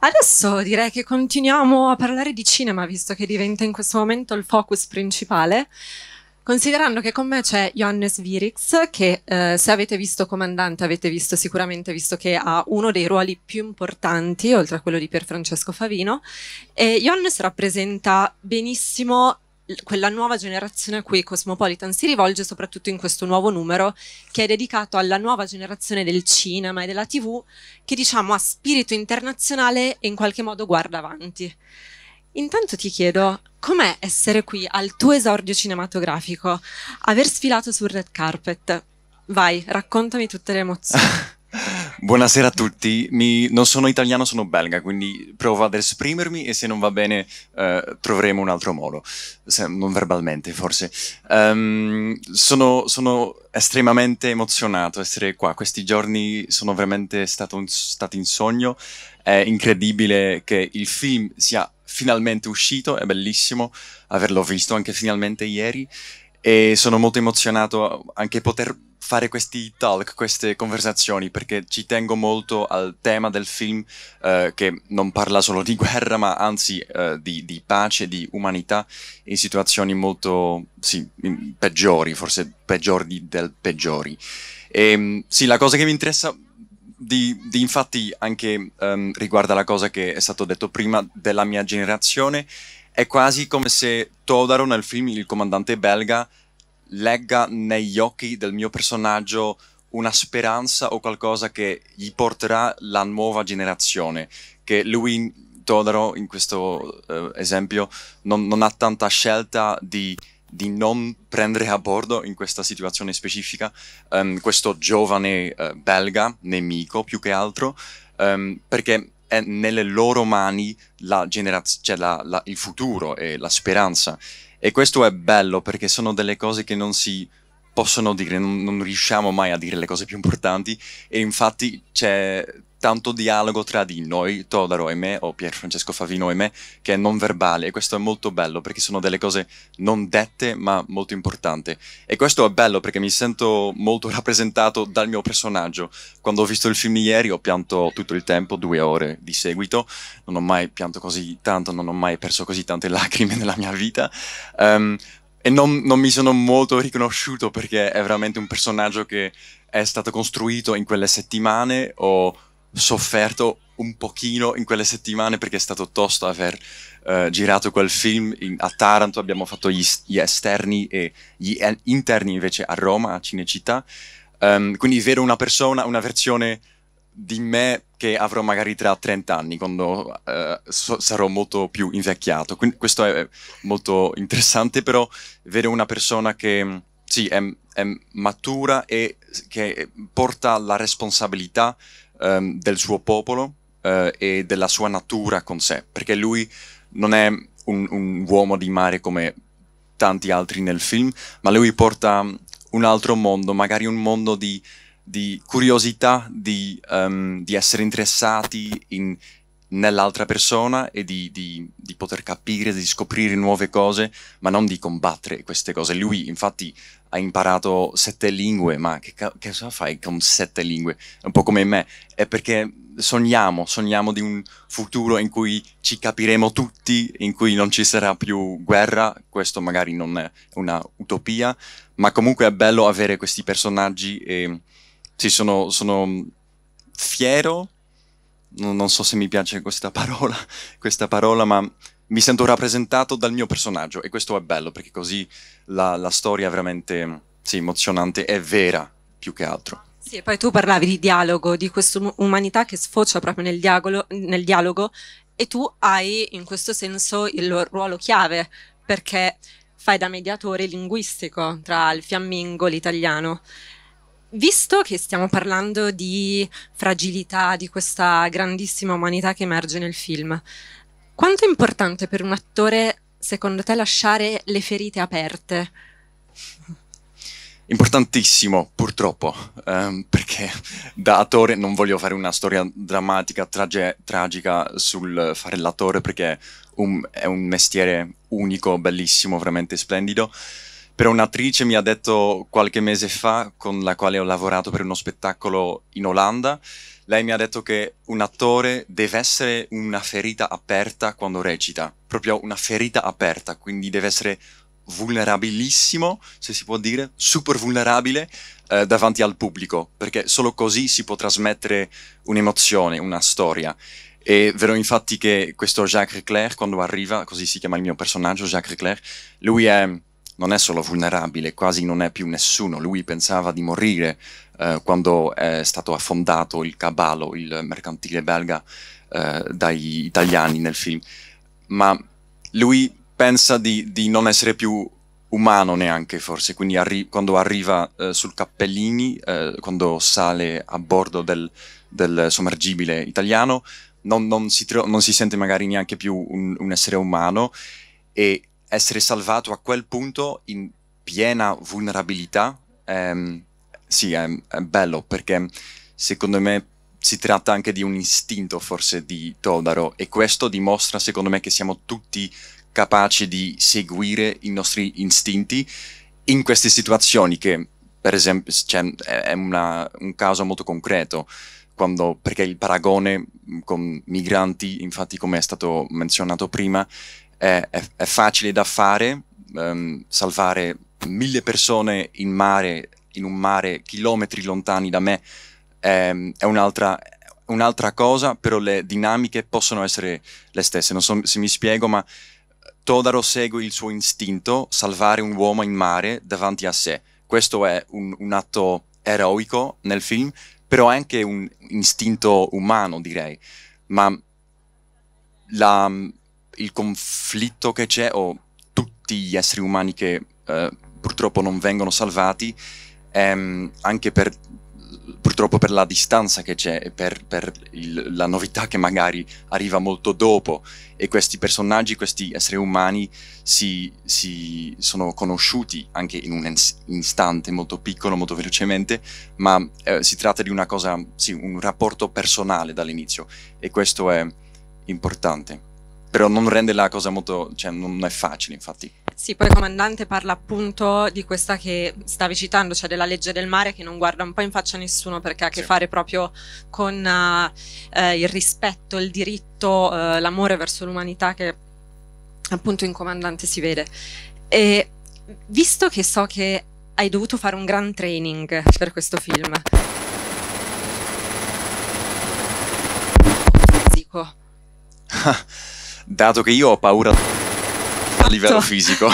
Adesso direi che continuiamo a parlare di cinema, visto che diventa in questo momento il focus principale. Considerando che con me c'è Johannes Virix, che eh, se avete visto Comandante avete visto sicuramente, visto che ha uno dei ruoli più importanti, oltre a quello di Pier Francesco Favino, e Johannes rappresenta benissimo quella nuova generazione a cui Cosmopolitan si rivolge, soprattutto in questo nuovo numero che è dedicato alla nuova generazione del cinema e della TV, che diciamo ha spirito internazionale e in qualche modo guarda avanti. Intanto ti chiedo, com'è essere qui al tuo esordio cinematografico, aver sfilato sul red carpet? Vai, raccontami tutte le emozioni. Buonasera a tutti, Mi, non sono italiano, sono belga, quindi provo ad esprimermi e se non va bene eh, troveremo un altro modo, se, non verbalmente forse. Um, sono, sono, estremamente emozionato essere qua, questi giorni sono veramente stato un, stati in sogno, è incredibile che il film sia finalmente uscito, è bellissimo averlo visto anche finalmente ieri e sono molto emozionato anche poter fare questi talk, queste conversazioni, perché ci tengo molto al tema del film eh, che non parla solo di guerra, ma anzi eh, di, di, pace, di umanità in situazioni molto sì, peggiori, forse peggiori del peggiori. E, ehm, sì, la cosa che mi interessa di, di infatti anche um, riguarda la cosa che è stato detto prima della mia generazione è quasi come se Todaro nel film Il comandante belga legga negli occhi del mio personaggio una speranza o qualcosa che gli porterà la nuova generazione, che lui Todaro in questo eh, esempio non, non, ha tanta scelta di, di, non prendere a bordo in questa situazione specifica um, questo giovane eh, belga nemico più che altro um, perché è nelle loro mani la generaz- cioè la, la, il futuro e la speranza. E questo è bello perché sono delle cose che non si possono dire, non, non, riusciamo mai a dire le cose più importanti e infatti c'è tanto dialogo tra di noi, Todaro e me, o Pier Francesco Favino e me, che è non verbale e questo è molto bello perché sono delle cose non dette ma molto importanti e questo è bello perché mi sento molto rappresentato dal mio personaggio. Quando ho visto il film ieri ho pianto tutto il tempo, due ore di seguito, non ho mai pianto così tanto, non ho mai perso così tante lacrime nella mia vita, um, e non, non mi sono molto riconosciuto perché è veramente un personaggio che è stato costruito in quelle settimane, ho sofferto un pochino in quelle settimane perché è stato tosto aver uh, girato quel film in, a Taranto, abbiamo fatto gli, gli, esterni e gli interni invece a Roma, a Cinecittà, um, quindi vedo una persona, una versione di me che avrò magari tra 30 anni, quando eh, so- sarò molto più invecchiato. Quindi questo è molto interessante, però vedo una persona che mm, sì, è, è matura e che porta la responsabilità um, del suo popolo uh, e della sua natura con sé, perché lui non è un, un uomo di mare come tanti altri nel film, ma lui porta mm, un altro mondo, magari un mondo di di curiosità, di, um, di essere interessati in, nell'altra persona e di, di, di, poter capire, di scoprire nuove cose, ma non di combattere queste cose. Lui infatti ha imparato sette lingue, ma che, che cosa fai con sette lingue? Un po' come me, è perché sogniamo, sogniamo di un futuro in cui ci capiremo tutti, in cui non ci sarà più guerra, questo magari non è una utopia, ma comunque è bello avere questi personaggi e sì, sono, sono fiero, non, non so se mi piace questa parola, questa parola, ma mi sento rappresentato dal mio personaggio e questo è bello perché così la, la storia è veramente sì, emozionante, è vera più che altro. Sì, e poi tu parlavi di dialogo, di questa umanità che sfocia proprio nel dialogo, nel dialogo e tu hai in questo senso il ruolo chiave perché fai da mediatore linguistico tra il fiammingo e l'italiano Visto che stiamo parlando di fragilità, di questa grandissima umanità che emerge nel film, quanto è importante per un attore, secondo te, lasciare le ferite aperte? Importantissimo, purtroppo, ehm, perché da attore non voglio fare una storia drammatica, trage- tragica sul fare l'attore perché un, è un mestiere unico, bellissimo, veramente splendido per un'attrice mi ha detto qualche mese fa, con la quale ho lavorato per uno spettacolo in Olanda, lei mi ha detto che un attore deve essere una ferita aperta quando recita, proprio una ferita aperta, quindi deve essere vulnerabilissimo, se si può dire, super vulnerabile eh, davanti al pubblico, perché solo così si può trasmettere un'emozione, una storia. E vero infatti che questo Jacques Leclerc, quando arriva, così si chiama il mio personaggio, Jacques Leclerc, lui è non è solo vulnerabile, quasi non è più nessuno. Lui pensava di morire eh, quando è stato affondato il caballo, il mercantile belga, eh, dagli italiani nel film. Ma lui pensa di, di non essere più umano neanche forse, quindi arri- quando arriva eh, sul Cappellini, eh, quando sale a bordo del, del sommergibile italiano, non, non, si tro- non, si sente magari neanche più un, un essere umano e essere salvato a quel punto in piena vulnerabilità, ehm, sì, è, è, bello perché secondo me si tratta anche di un istinto forse di Todaro e questo dimostra secondo me che siamo tutti capaci di seguire i nostri istinti in queste situazioni che per esempio cioè, è una, un caso molto concreto quando, perché il paragone con migranti infatti come è stato menzionato prima è, è, è facile da fare, um, salvare mille persone in mare, in un mare chilometri lontani da me, è, ehm, è un'altra, un'altra cosa, però le dinamiche possono essere le stesse. Non so se mi spiego, ma Todaro segue il suo istinto, salvare un uomo in mare davanti a sé. Questo è un, un atto eroico nel film, però anche un istinto umano, direi. Ma la, il conflitto che c'è o tutti gli esseri umani che eh, purtroppo non vengono salvati, ehm, anche per, purtroppo per la distanza che c'è e per, per il, la novità che magari arriva molto dopo e questi personaggi, questi esseri umani si, si sono conosciuti anche in un istante molto piccolo, molto velocemente, ma eh, si tratta di una cosa, sì, un rapporto personale dall'inizio e questo è importante però non rende la cosa molto, cioè non è facile infatti. Sì, poi il comandante parla appunto di questa che stavi citando, cioè della legge del mare che non guarda un po' in faccia a nessuno perché ha a che sì. fare proprio con eh, eh il rispetto, il diritto, uh, l'amore verso l'umanità che appunto in comandante si vede. E visto che so che hai dovuto fare un gran training per questo film, Ah dato che io ho paura a livello esatto. fisico.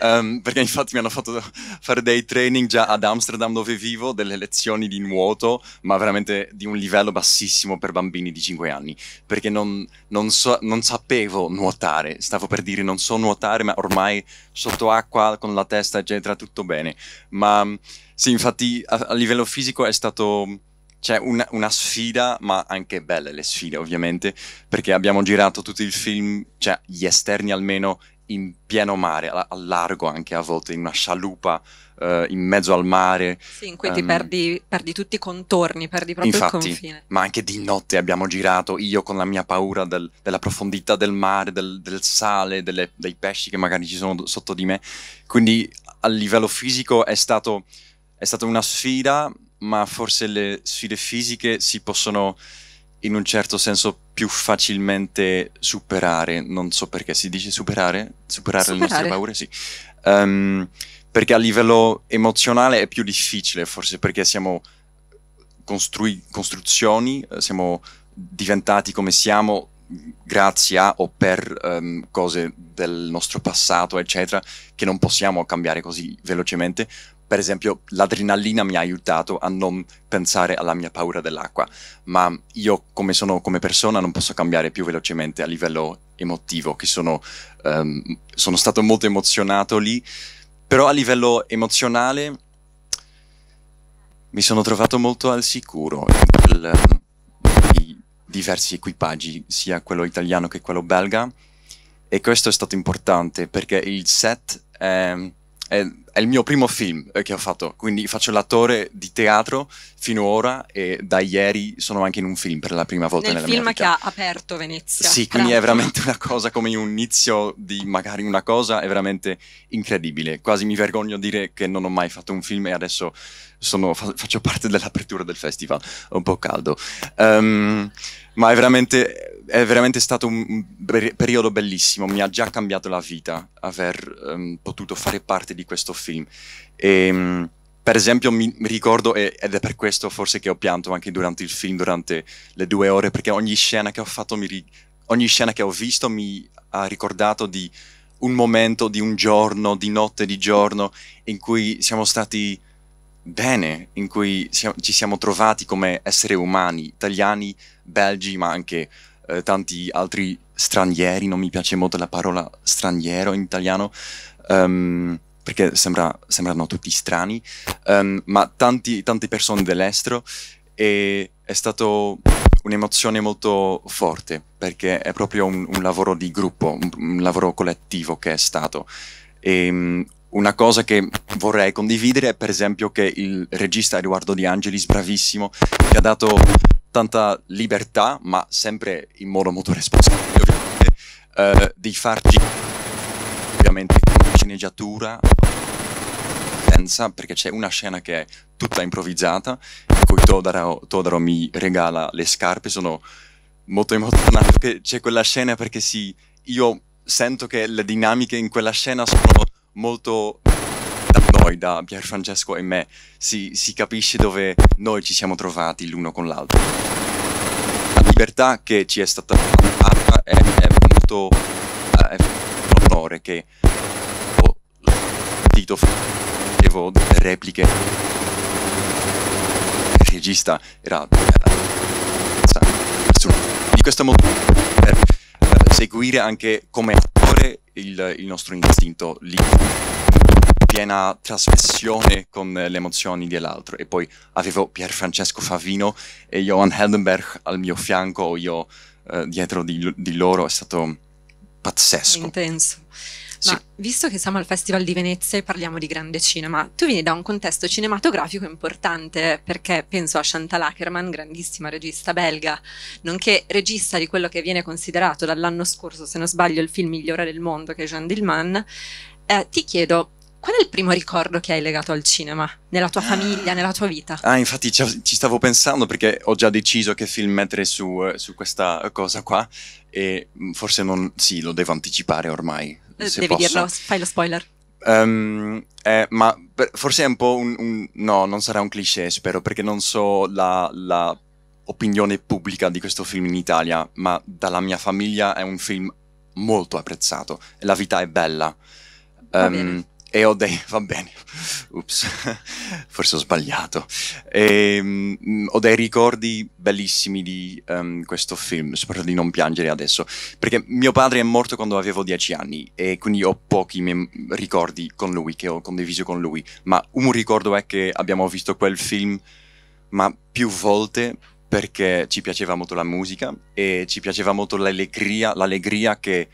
um, perché infatti mi hanno fatto fare dei training già ad Amsterdam dove vivo, delle lezioni di nuoto, ma veramente di un livello bassissimo per bambini di 5 anni, perché non, non, so, non sapevo nuotare, stavo per dire non so nuotare, ma ormai sotto acqua, con la testa, eccetera, tutto bene. Ma sì, infatti a, a livello fisico è stato c'è cioè, una, una, sfida, ma anche belle le sfide ovviamente, perché abbiamo girato tutto il film, cioè gli esterni almeno, in pieno mare, a, a largo anche a volte, in una scialuppa uh, eh, in mezzo al mare. Sì, in cui um, ti ehm, perdi, perdi, tutti i contorni, perdi proprio infatti, il confine. Ma anche di notte abbiamo girato, io con la mia paura del, della profondità del mare, del, del sale, delle, dei pesci che magari ci sono sotto di me. Quindi a livello fisico è stato... È stata una sfida, ma forse le sfide fisiche si possono in un certo senso più facilmente superare. Non so perché si dice superare? Superare, superare. le nostre paure, sì. Um, perché a livello emozionale è più difficile, forse perché siamo costrui- costruzioni, eh, siamo diventati come siamo grazie a o per um, cose del nostro passato, eccetera, che non possiamo cambiare così velocemente, per esempio, l'adrenalina mi ha aiutato a non pensare alla mia paura dell'acqua, ma io come sono come persona non posso cambiare più velocemente a livello emotivo, che sono, um, sono stato molto emozionato lì, però a livello emozionale mi sono trovato molto al sicuro del, ehm, i diversi equipaggi, sia quello italiano che quello belga, e questo è stato importante perché il set è, è è il mio primo film eh, che ho fatto, quindi faccio l'attore di teatro finora e da ieri sono anche in un film per la prima volta Nel nella mia vita. film che ha aperto Venezia. Sì, quindi Grazie. è veramente una cosa come un inizio di magari una cosa, è veramente incredibile. Quasi mi vergogno a dire che non ho mai fatto un film e adesso sono, faccio parte dell'apertura del festival, è un po' caldo. Um, ma è veramente, è veramente, stato un periodo bellissimo, mi ha già cambiato la vita aver um, potuto fare parte di questo film film. E, ehm, per esempio, mi ricordo, ed è per questo forse che ho pianto anche durante il film, durante le due ore, perché ogni scena che ho fatto, mi, ogni scena che ho visto mi ha ricordato di un momento, di un giorno, di notte, di giorno, in cui siamo stati bene, in cui siamo, ci siamo trovati come esseri umani, italiani, belgi, ma anche eh, tanti altri stranieri, non mi piace molto la parola straniero in italiano. Um, perché sembra, sembrano tutti strani, um, ma tanti, tante persone dell'estero e è stata un'emozione molto forte perché è proprio un, un lavoro di gruppo, un, un, lavoro collettivo che è stato. E, um, una cosa che vorrei condividere è per esempio che il regista Edoardo Di Angelis, bravissimo, che ha dato tanta libertà, ma sempre in modo molto responsabile, eh, di farci praticamente sceneggiatura senza, perché c'è una scena che è tutta improvvisata, in cui Todaro, Todaro mi regala le scarpe, sono molto emozionato che c'è quella scena perché sì, io sento che le dinamiche in quella scena sono molto da noi, da Pier Francesco e me, si, si capisce dove noi ci siamo trovati l'uno con l'altro. La libertà che ci è stata data è, è molto... È, eh, rumore che ho sentito facevo delle repliche il regista era di questo modo per seguire anche come attore il, il nostro istinto lì piena trasmissione con le emozioni dell'altro. E poi avevo Pier Francesco Favino e Johan Heldenberg al mio fianco, io eh, dietro di, di, loro, è stato pazzesco. Intenso. Sì. Ma visto che siamo al Festival di Venezia e parliamo di grande cinema, tu vieni da un contesto cinematografico importante perché penso a Chantal Ackerman, grandissima regista belga, nonché regista di quello che viene considerato dall'anno scorso, se non sbaglio, il film migliore del mondo che è Jean Dillman. Eh, ti chiedo, Qual è il primo ricordo che hai legato al cinema? Nella tua famiglia, nella tua vita? Ah, infatti ci, ci stavo pensando perché ho già deciso che film mettere su, eh, su questa cosa qua e mm, forse non... sì, lo devo anticipare ormai. Eh, devi posso. dirlo, fai lo spoiler. Um, eh, ma per, forse è un po' un, un, No, non sarà un cliché, spero, perché non so la, la, opinione pubblica di questo film in Italia, ma dalla mia famiglia è un film molto apprezzato. La vita è bella. Um, e ho dei... va bene, ups, forse ho sbagliato. E, ehm, mh, ho dei ricordi bellissimi di um, questo film, soprattutto di Non piangere adesso, perché mio padre è morto quando avevo dieci anni e quindi ho pochi mem- ricordi con lui che ho condiviso con lui, ma un ricordo è che abbiamo visto quel film, ma più volte perché ci piaceva molto la musica e ci piaceva molto l'allegria, l'allegria che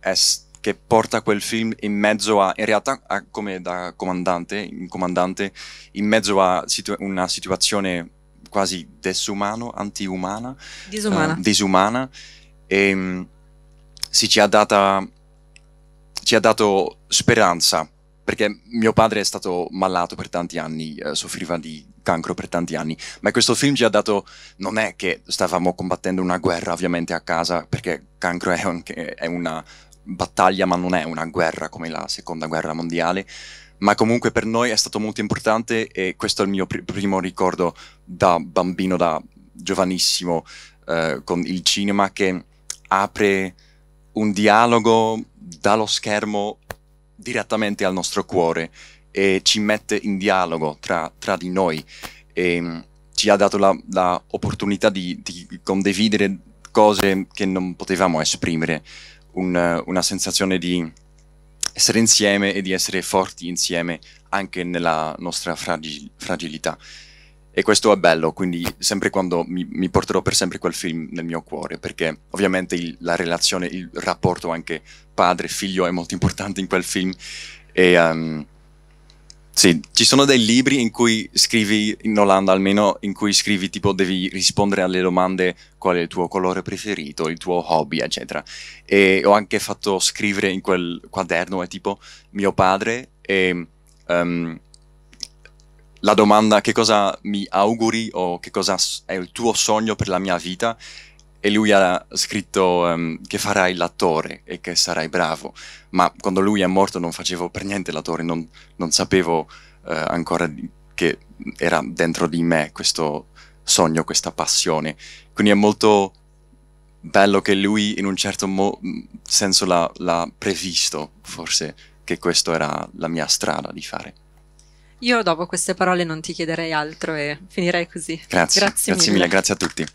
è che porta quel film in mezzo a, in realtà a, come da comandante, in comandante, in mezzo a situ- una situazione quasi desumano, antiumana, disumana, eh, disumana e ehm, sì, ci ha, data, ci ha dato speranza, perché mio padre è stato malato per tanti anni, eh, soffriva di cancro per tanti anni, ma questo film ci ha dato, non è che stavamo combattendo una guerra ovviamente a casa, perché cancro è, un, è una battaglia, ma non è una guerra come la seconda guerra mondiale, ma comunque per noi è stato molto importante e questo è il mio pr- primo ricordo da bambino, da giovanissimo, eh, con il cinema che apre un dialogo dallo schermo direttamente al nostro cuore e ci mette in dialogo tra, tra di noi e mm, ci ha dato l'opportunità di, di condividere cose che non potevamo esprimere un, una sensazione di essere insieme e di essere forti insieme anche nella nostra fragil- fragilità. E questo è bello, quindi sempre quando mi, mi, porterò per sempre quel film nel mio cuore, perché ovviamente il, la relazione, il rapporto anche padre-figlio è molto importante in quel film e um, sì, ci sono dei libri in cui scrivi, in Olanda almeno, in cui scrivi tipo devi rispondere alle domande qual è il tuo colore preferito, il tuo hobby, eccetera. E ho anche fatto scrivere in quel quaderno, è tipo mio padre e um, la domanda che cosa mi auguri o che cosa è il tuo sogno per la mia vita e lui ha scritto um, che farai l'attore e che sarai bravo, ma quando lui è morto non facevo per niente l'attore, non, non sapevo uh, ancora di, che era dentro di me questo sogno, questa passione. Quindi è molto bello che lui in un certo mo- senso l'ha, l'ha previsto, forse, che questa era la mia strada di fare. Io dopo queste parole non ti chiederei altro e finirei così. Grazie, grazie, grazie mille. mille, grazie a tutti.